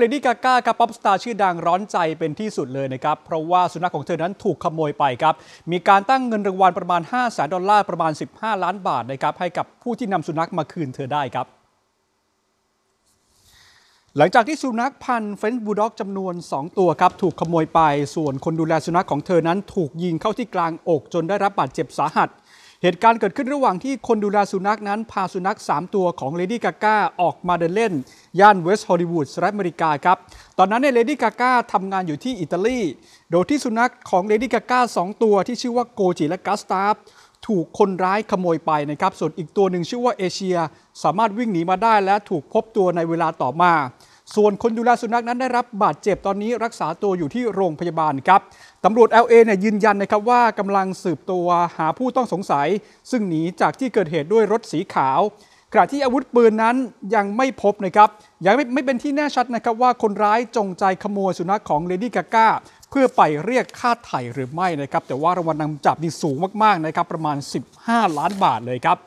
เลดี้กาก้าครับ ป๊อปสตาร์ชื่อดังร้อนใจเป็นที่สุดเลยนะครับ เพราะว่าสุนัขของเธอนั้นถูกขโมยไปครับ มีการตั้งเงินรางวัลประมาณ 5 0 0แสนดอลลาร์ประมาณ 15 ล้านบาทนะครับให้กับผู้ที่นำสุนัขมาคืนเธอได้ครับ หลังจากที่สุนัขพันธุ์เฟนบูด็อกจำนวน 2 ตัวครับ ถูกขโมยไป ส่วนคนดูแลสุนัขของเธอนั้นถูกยิงเข้าที่กลางอกจนได้รับบาดเจ็บสาหัสเหตุการณ์เกิดขึ้นระหว่างที่คนดูแลสุนัขนั้น พาสุนัข 3 ตัวของเลดี้กาก้าออกมาเดินเล่น ย่านเวสต์ฮอลลีวูดสหรัฐอเมริกาครับ ตอนนั้นเนี่ยเลดี้กาก้าทำงานอยู่ที่อิตาลี โดยที่สุนัขของเลดี้กาก้า2ตัวที่ชื่อว่าโกจิและกัสตาฟถูกคนร้ายขโมยไปนะครับ ส่วนอีกตัวหนึ่งชื่อว่าเอเชีย สามารถวิ่งหนีมาได้และถูกพบตัวในเวลาต่อมาส่วนคนดูแลสุนัขนั้นได้รับบาดเจ็บตอนนี้รักษาตัวอยู่ที่โรงพยาบาลครับ ตำรวจ LA เนี่ยยืนยันนะครับว่ากำลังสืบตัวหาผู้ต้องสงสัย ซึ่งหนีจากที่เกิดเหตุด้วยรถสีขาวขณะที่อาวุธปืนนั้นยังไม่พบนะครับยังไม่ไม่เป็นที่แน่ชัดนะครับว่าคนร้ายจงใจขโมยสุนัขของเลดี้กาก้าเพื่อไปเรียกค่าไถ่หรือไม่นะครับแต่ว่ารางวัลนำจับนี่สูงมากๆนะครับ ประมาณ 15 ล้านบาทเลยครับ